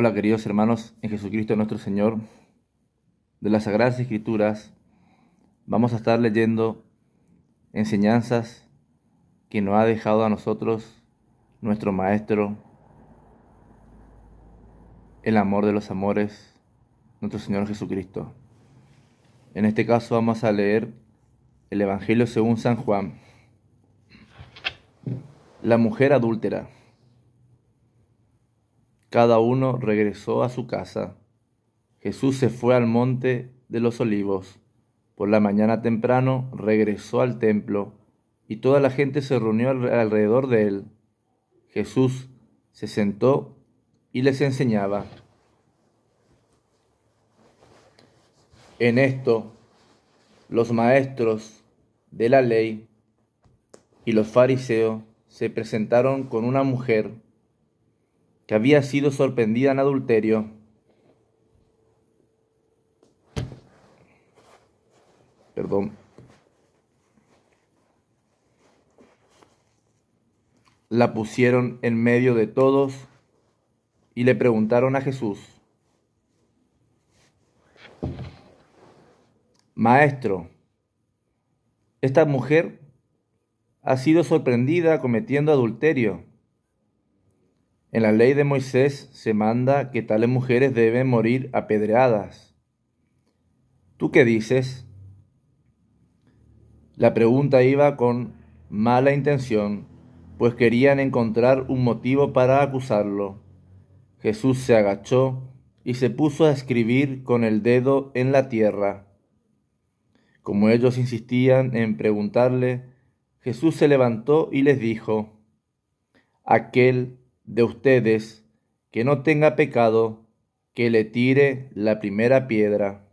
Hola queridos hermanos en Jesucristo nuestro Señor. De las Sagradas Escrituras vamos a estar leyendo enseñanzas que nos ha dejado a nosotros nuestro Maestro, el amor de los amores, nuestro Señor Jesucristo. En este caso vamos a leer el Evangelio según San Juan. La mujer adúltera. Cada uno regresó a su casa. Jesús se fue al monte de los olivos. Por la mañana temprano regresó al templo y toda la gente se reunió alrededor de él. Jesús se sentó y les enseñaba. En esto los maestros de la ley y los fariseos se presentaron con una mujer que había sido sorprendida en adulterio, perdón, la pusieron en medio de todos y le preguntaron a Jesús, Maestro, esta mujer ha sido sorprendida cometiendo adulterio. En la ley de Moisés se manda que tales mujeres deben morir apedreadas. ¿Tú qué dices? La pregunta iba con mala intención, pues querían encontrar un motivo para acusarlo. Jesús se agachó y se puso a escribir con el dedo en la tierra. Como ellos insistían en preguntarle, Jesús se levantó y les dijo, Aquel de ustedes que no tenga pecado, que le tire la primera piedra.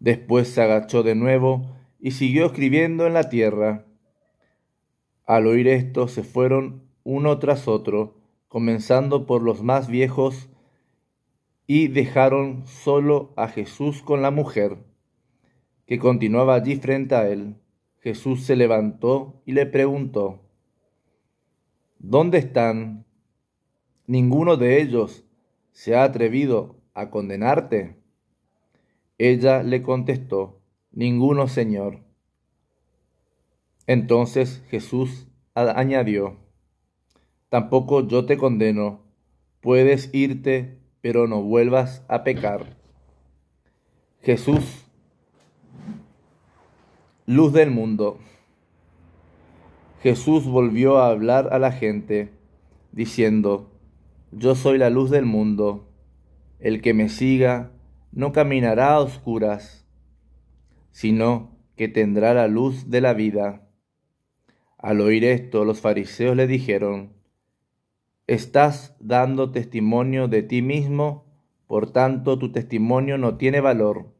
Después se agachó de nuevo y siguió escribiendo en la tierra. Al oír esto se fueron uno tras otro, comenzando por los más viejos, y dejaron solo a Jesús con la mujer, que continuaba allí frente a él. Jesús se levantó y le preguntó, ¿Dónde están? Ninguno de ellos se ha atrevido a condenarte. Ella le contestó, Ninguno, Señor. Entonces Jesús añadió, Tampoco yo te condeno, puedes irte, pero no vuelvas a pecar. Jesús, luz del mundo. Jesús volvió a hablar a la gente, diciendo, Yo soy la luz del mundo, el que me siga no caminará a oscuras, sino que tendrá la luz de la vida. Al oír esto, los fariseos le dijeron, Estás dando testimonio de ti mismo, por tanto tu testimonio no tiene valor.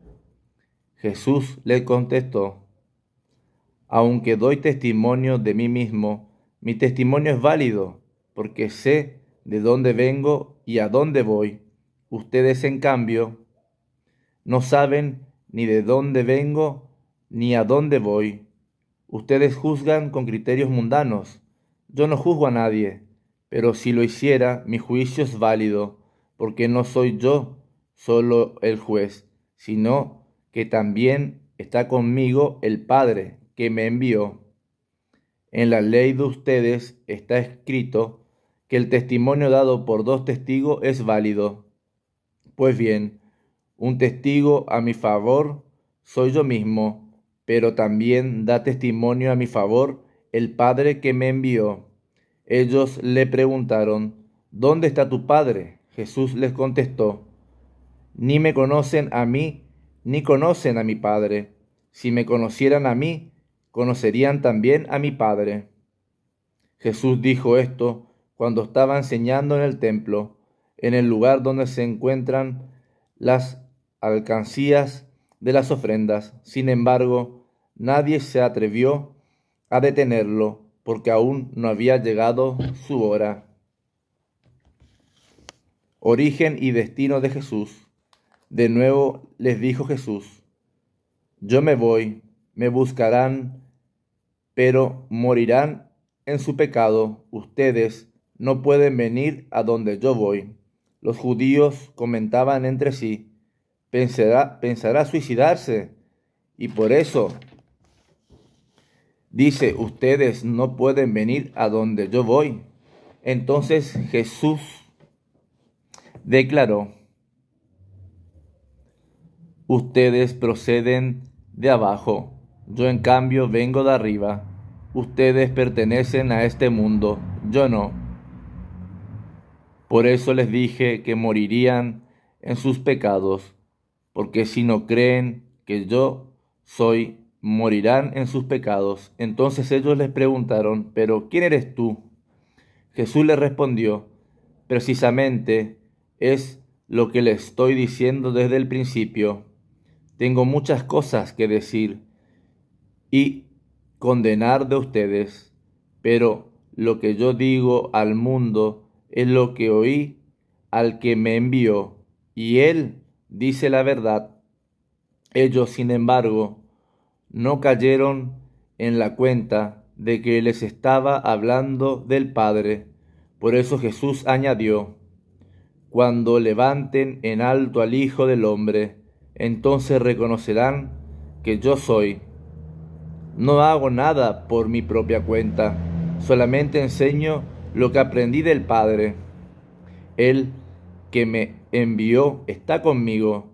Jesús le contestó, aunque doy testimonio de mí mismo, mi testimonio es válido, porque sé de dónde vengo y a dónde voy. Ustedes, en cambio, no saben ni de dónde vengo ni a dónde voy. Ustedes juzgan con criterios mundanos. Yo no juzgo a nadie, pero si lo hiciera, mi juicio es válido, porque no soy yo solo el juez, sino que también está conmigo el Padre que me envió. En la ley de ustedes está escrito que el testimonio dado por dos testigos es válido. Pues bien, un testigo a mi favor soy yo mismo, pero también da testimonio a mi favor el Padre que me envió. Ellos le preguntaron, ¿Dónde está tu Padre? Jesús les contestó, Ni me conocen a mí, ni conocen a mi Padre. Si me conocieran a mí, conocerían también a mi Padre. Jesús dijo esto cuando estaba enseñando en el templo, en el lugar donde se encuentran las alcancías de las ofrendas. Sin embargo, nadie se atrevió a detenerlo porque aún no había llegado su hora. Origen y destino de Jesús. De nuevo les dijo Jesús, yo me voy, me buscarán pero morirán en su pecado. Ustedes no pueden venir a donde yo voy. Los judíos comentaban entre sí, pensará, pensará suicidarse. Y por eso dice, ustedes no pueden venir a donde yo voy. Entonces Jesús declaró, ustedes proceden de abajo yo en cambio vengo de arriba. Ustedes pertenecen a este mundo, yo no. Por eso les dije que morirían en sus pecados, porque si no creen que yo soy, morirán en sus pecados. Entonces ellos les preguntaron, pero ¿quién eres tú? Jesús les respondió, precisamente es lo que les estoy diciendo desde el principio. Tengo muchas cosas que decir y condenar de ustedes, pero lo que yo digo al mundo es lo que oí al que me envió, y él dice la verdad. Ellos, sin embargo, no cayeron en la cuenta de que les estaba hablando del Padre. Por eso Jesús añadió, Cuando levanten en alto al Hijo del Hombre, entonces reconocerán que yo soy no hago nada por mi propia cuenta, solamente enseño lo que aprendí del Padre. Él que me envió está conmigo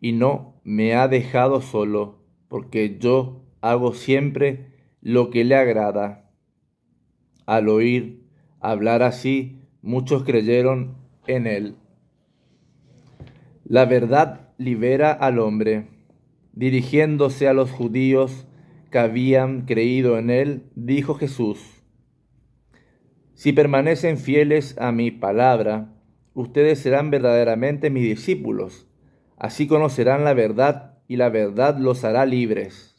y no me ha dejado solo, porque yo hago siempre lo que le agrada. Al oír hablar así, muchos creyeron en él. La verdad libera al hombre. Dirigiéndose a los judíos, que habían creído en él, dijo Jesús, Si permanecen fieles a mi palabra, ustedes serán verdaderamente mis discípulos, así conocerán la verdad y la verdad los hará libres.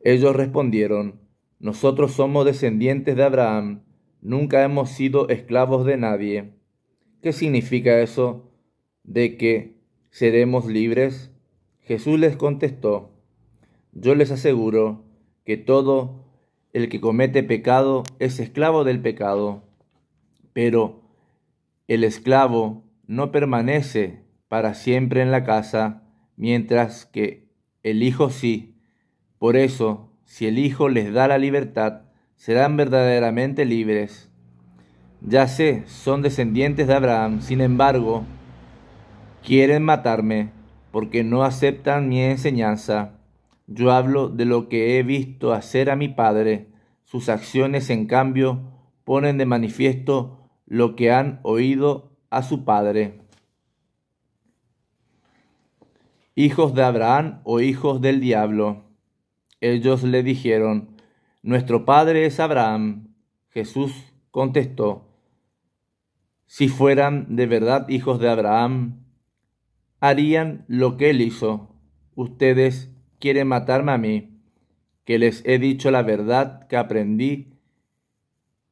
Ellos respondieron, Nosotros somos descendientes de Abraham, nunca hemos sido esclavos de nadie. ¿Qué significa eso de que seremos libres? Jesús les contestó, yo les aseguro que todo el que comete pecado es esclavo del pecado, pero el esclavo no permanece para siempre en la casa, mientras que el Hijo sí. Por eso, si el Hijo les da la libertad, serán verdaderamente libres. Ya sé, son descendientes de Abraham, sin embargo, quieren matarme porque no aceptan mi enseñanza. Yo hablo de lo que he visto hacer a mi padre. Sus acciones, en cambio, ponen de manifiesto lo que han oído a su padre. Hijos de Abraham o hijos del diablo. Ellos le dijeron, Nuestro padre es Abraham. Jesús contestó, Si fueran de verdad hijos de Abraham, harían lo que él hizo. Ustedes quiere matarme a mí, que les he dicho la verdad que aprendí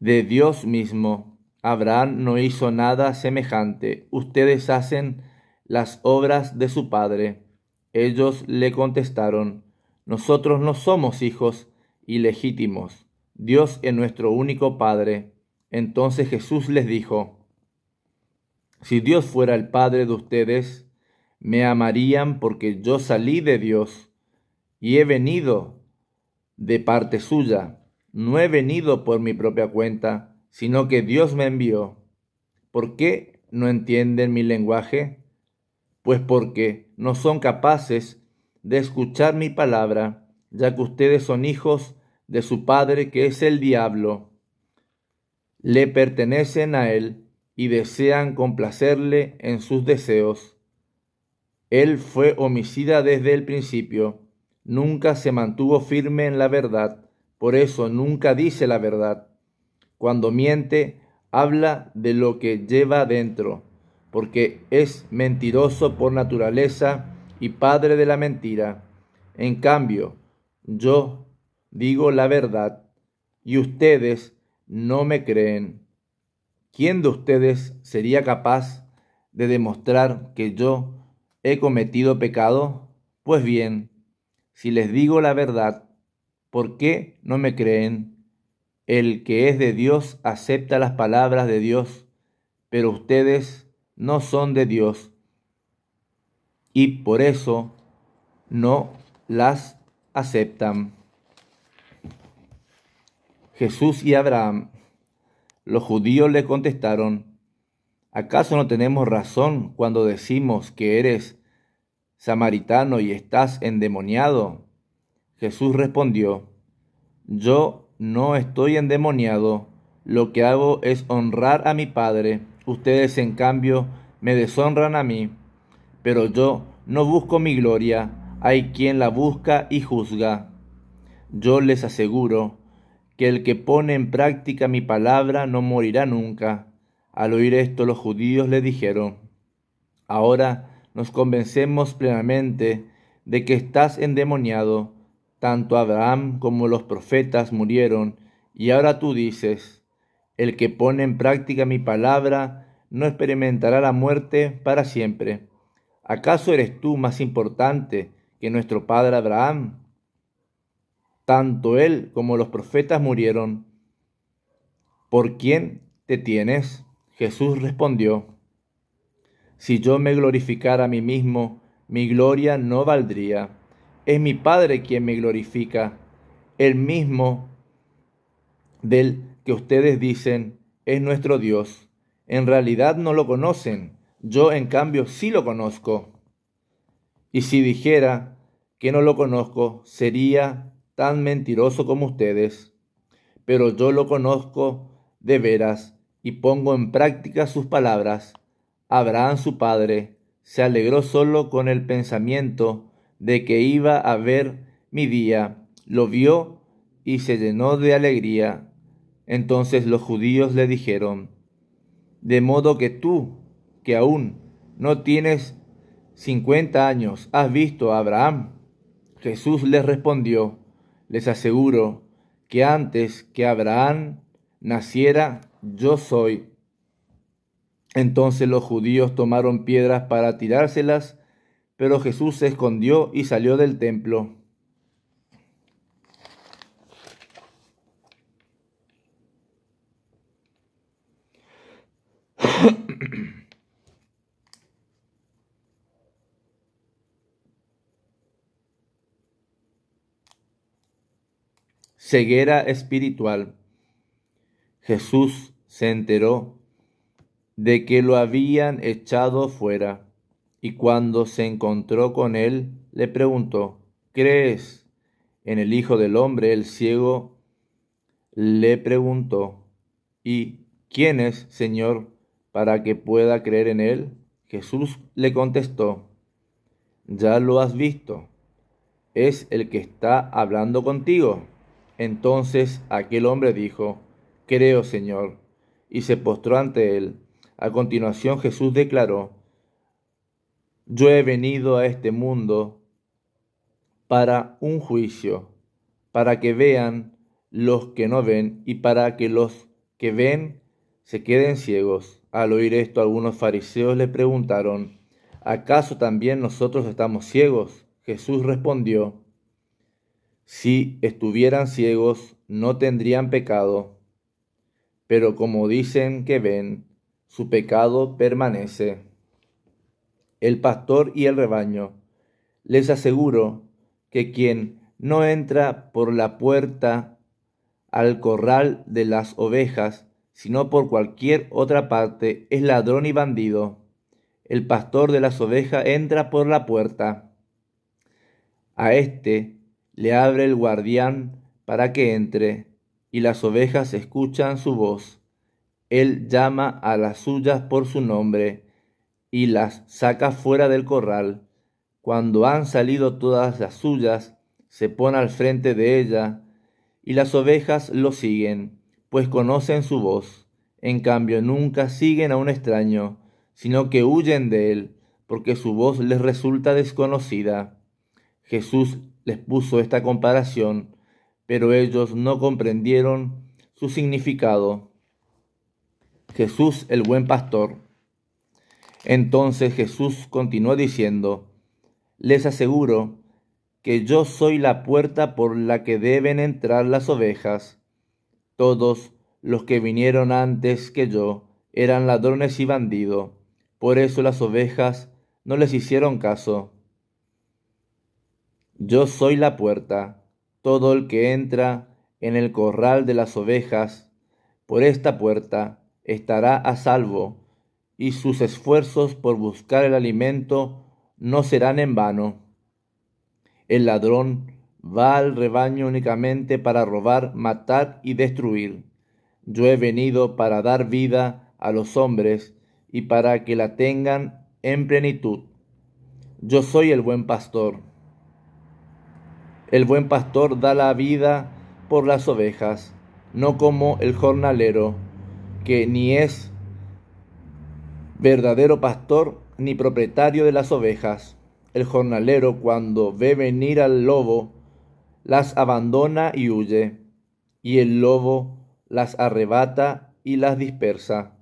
de Dios mismo. Abraham no hizo nada semejante. Ustedes hacen las obras de su padre. Ellos le contestaron, nosotros no somos hijos ilegítimos. Dios es nuestro único Padre. Entonces Jesús les dijo, Si Dios fuera el Padre de ustedes, me amarían porque yo salí de Dios y he venido de parte suya. No he venido por mi propia cuenta, sino que Dios me envió. ¿Por qué no entienden mi lenguaje? Pues porque no son capaces de escuchar mi palabra, ya que ustedes son hijos de su padre que es el diablo. Le pertenecen a él y desean complacerle en sus deseos. Él fue homicida desde el principio nunca se mantuvo firme en la verdad, por eso nunca dice la verdad. Cuando miente, habla de lo que lleva dentro, porque es mentiroso por naturaleza y padre de la mentira. En cambio, yo digo la verdad y ustedes no me creen. ¿Quién de ustedes sería capaz de demostrar que yo he cometido pecado? Pues bien, si les digo la verdad, ¿por qué no me creen? El que es de Dios acepta las palabras de Dios, pero ustedes no son de Dios y por eso no las aceptan. Jesús y Abraham, los judíos le contestaron, ¿acaso no tenemos razón cuando decimos que eres Samaritano, y estás endemoniado? Jesús respondió, Yo no estoy endemoniado, lo que hago es honrar a mi Padre, ustedes en cambio me deshonran a mí, pero yo no busco mi gloria, hay quien la busca y juzga. Yo les aseguro que el que pone en práctica mi palabra no morirá nunca. Al oír esto los judíos le dijeron, Ahora nos convencemos plenamente de que estás endemoniado, tanto Abraham como los profetas murieron, y ahora tú dices, el que pone en práctica mi palabra no experimentará la muerte para siempre. ¿Acaso eres tú más importante que nuestro padre Abraham? Tanto él como los profetas murieron. ¿Por quién te tienes? Jesús respondió, si yo me glorificara a mí mismo, mi gloria no valdría. Es mi Padre quien me glorifica, el mismo del que ustedes dicen es nuestro Dios. En realidad no lo conocen, yo en cambio sí lo conozco. Y si dijera que no lo conozco, sería tan mentiroso como ustedes. Pero yo lo conozco de veras y pongo en práctica sus palabras. Abraham su padre se alegró solo con el pensamiento de que iba a ver mi día, lo vio y se llenó de alegría. Entonces los judíos le dijeron, de modo que tú, que aún no tienes cincuenta años, has visto a Abraham. Jesús les respondió, les aseguro que antes que Abraham naciera, yo soy. Entonces los judíos tomaron piedras para tirárselas, pero Jesús se escondió y salió del templo. Ceguera espiritual. Jesús se enteró de que lo habían echado fuera. Y cuando se encontró con él, le preguntó, ¿crees en el Hijo del Hombre? El ciego le preguntó, ¿y quién es, Señor, para que pueda creer en él? Jesús le contestó, ya lo has visto, es el que está hablando contigo. Entonces aquel hombre dijo, creo, Señor, y se postró ante él a continuación Jesús declaró, yo he venido a este mundo para un juicio, para que vean los que no ven y para que los que ven se queden ciegos. Al oír esto algunos fariseos le preguntaron, ¿acaso también nosotros estamos ciegos? Jesús respondió, si estuvieran ciegos no tendrían pecado, pero como dicen que ven, su pecado permanece. El pastor y el rebaño. Les aseguro que quien no entra por la puerta al corral de las ovejas, sino por cualquier otra parte, es ladrón y bandido. El pastor de las ovejas entra por la puerta. A éste le abre el guardián para que entre, y las ovejas escuchan su voz él llama a las suyas por su nombre y las saca fuera del corral. Cuando han salido todas las suyas, se pone al frente de ella, y las ovejas lo siguen, pues conocen su voz. En cambio, nunca siguen a un extraño, sino que huyen de él, porque su voz les resulta desconocida. Jesús les puso esta comparación, pero ellos no comprendieron su significado. Jesús el buen pastor. Entonces Jesús continuó diciendo, les aseguro que yo soy la puerta por la que deben entrar las ovejas. Todos los que vinieron antes que yo eran ladrones y bandidos, por eso las ovejas no les hicieron caso. Yo soy la puerta, todo el que entra en el corral de las ovejas, por esta puerta, estará a salvo y sus esfuerzos por buscar el alimento no serán en vano. El ladrón va al rebaño únicamente para robar, matar y destruir. Yo he venido para dar vida a los hombres y para que la tengan en plenitud. Yo soy el buen pastor. El buen pastor da la vida por las ovejas, no como el jornalero que ni es verdadero pastor ni propietario de las ovejas. El jornalero cuando ve venir al lobo, las abandona y huye, y el lobo las arrebata y las dispersa.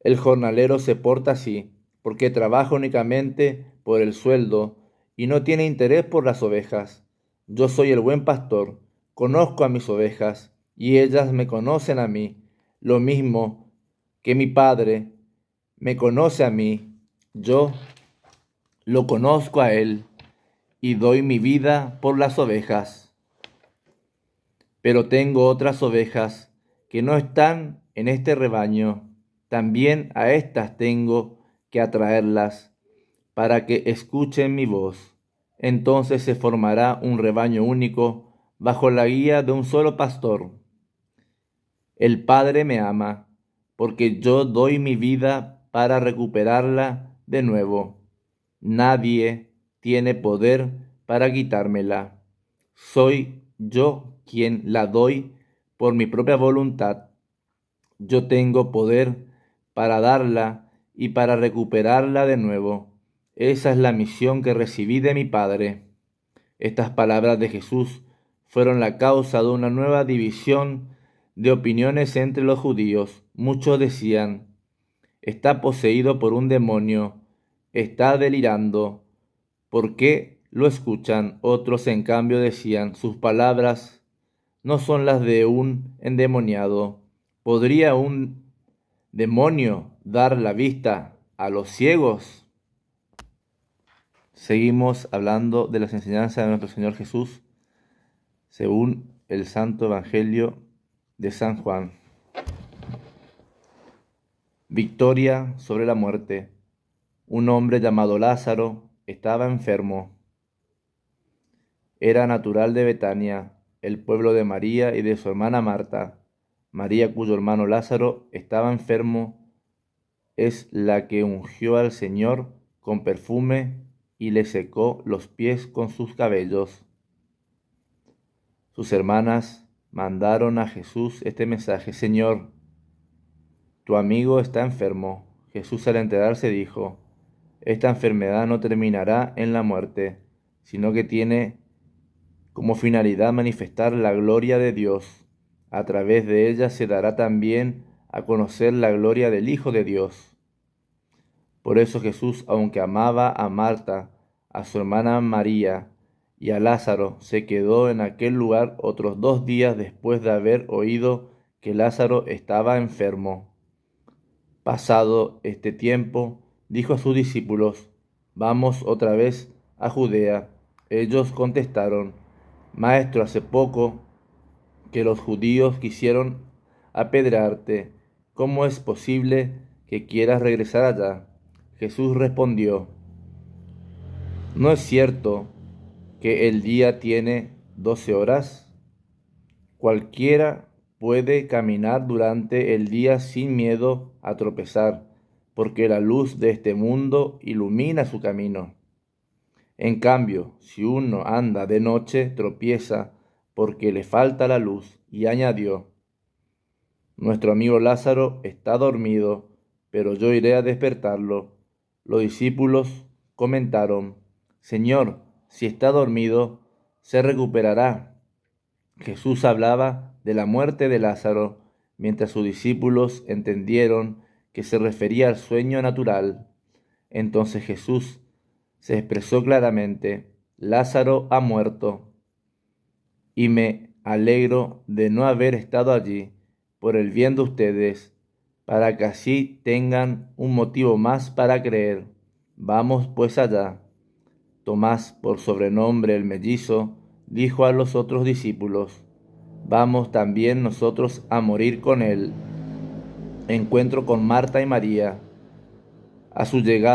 El jornalero se porta así, porque trabaja únicamente por el sueldo y no tiene interés por las ovejas. Yo soy el buen pastor, conozco a mis ovejas, y ellas me conocen a mí, lo mismo que mi Padre me conoce a mí, yo lo conozco a Él y doy mi vida por las ovejas. Pero tengo otras ovejas que no están en este rebaño, también a estas tengo que atraerlas para que escuchen mi voz. Entonces se formará un rebaño único bajo la guía de un solo pastor. El Padre me ama, porque yo doy mi vida para recuperarla de nuevo. Nadie tiene poder para quitármela. Soy yo quien la doy por mi propia voluntad. Yo tengo poder para darla y para recuperarla de nuevo. Esa es la misión que recibí de mi Padre. Estas palabras de Jesús fueron la causa de una nueva división de opiniones entre los judíos. Muchos decían, está poseído por un demonio, está delirando, ¿por qué lo escuchan? Otros en cambio decían, sus palabras no son las de un endemoniado. ¿Podría un demonio dar la vista a los ciegos? Seguimos hablando de las enseñanzas de nuestro Señor Jesús según el Santo Evangelio de San Juan. Victoria sobre la muerte. Un hombre llamado Lázaro estaba enfermo. Era natural de Betania, el pueblo de María y de su hermana Marta. María, cuyo hermano Lázaro estaba enfermo, es la que ungió al Señor con perfume y le secó los pies con sus cabellos. Sus hermanas mandaron a Jesús este mensaje, Señor, tu amigo está enfermo. Jesús al enterarse dijo, esta enfermedad no terminará en la muerte, sino que tiene como finalidad manifestar la gloria de Dios. A través de ella se dará también a conocer la gloria del Hijo de Dios. Por eso Jesús, aunque amaba a Marta, a su hermana María y a Lázaro se quedó en aquel lugar otros dos días después de haber oído que Lázaro estaba enfermo. Pasado este tiempo, dijo a sus discípulos, Vamos otra vez a Judea. Ellos contestaron, Maestro, hace poco que los judíos quisieron apedrarte, ¿Cómo es posible que quieras regresar allá? Jesús respondió, No es cierto que el día tiene doce horas. Cualquiera puede caminar durante el día sin miedo a tropezar, porque la luz de este mundo ilumina su camino. En cambio, si uno anda de noche, tropieza, porque le falta la luz, y añadió, Nuestro amigo Lázaro está dormido, pero yo iré a despertarlo. Los discípulos comentaron, Señor, si está dormido, se recuperará. Jesús hablaba de la muerte de Lázaro, mientras sus discípulos entendieron que se refería al sueño natural. Entonces Jesús se expresó claramente, Lázaro ha muerto, y me alegro de no haber estado allí por el bien de ustedes, para que así tengan un motivo más para creer. Vamos pues allá. Tomás, por sobrenombre el mellizo, dijo a los otros discípulos, Vamos también nosotros a morir con él. Encuentro con Marta y María. A su llegada,